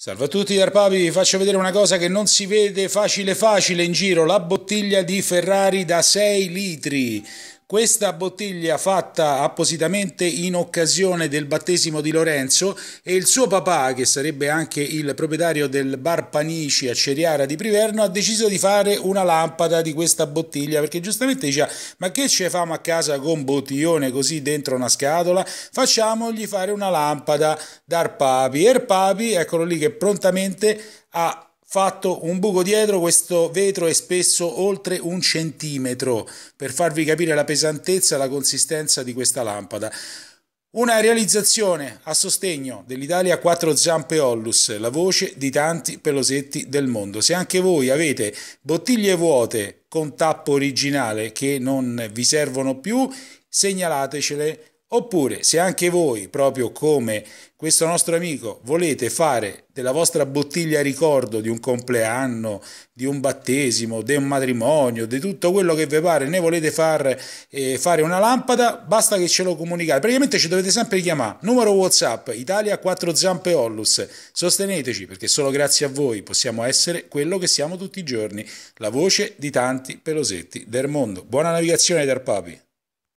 Salve a tutti dal Papi, vi faccio vedere una cosa che non si vede facile facile in giro, la bottiglia di Ferrari da 6 litri. Questa bottiglia fatta appositamente in occasione del battesimo di Lorenzo e il suo papà, che sarebbe anche il proprietario del bar Panici a Ceriara di Priverno, ha deciso di fare una lampada di questa bottiglia perché giustamente diceva ma che ce famo a casa con bottiglione così dentro una scatola? Facciamogli fare una lampada dar papi. E il papi, eccolo lì che prontamente ha fatto un buco dietro, questo vetro è spesso oltre un centimetro, per farvi capire la pesantezza e la consistenza di questa lampada. Una realizzazione a sostegno dell'Italia quattro zampe Ollus, la voce di tanti pelosetti del mondo. Se anche voi avete bottiglie vuote con tappo originale che non vi servono più, segnalatecele Oppure, se anche voi, proprio come questo nostro amico, volete fare della vostra bottiglia ricordo di un compleanno, di un battesimo, di un matrimonio, di tutto quello che vi pare, ne volete far, eh, fare una lampada, basta che ce lo comunicate. Praticamente ci dovete sempre chiamare. Numero WhatsApp, Italia 4 Zampe Ollus. Sosteneteci, perché solo grazie a voi possiamo essere quello che siamo tutti i giorni, la voce di tanti pelosetti del mondo. Buona navigazione, Darpapi!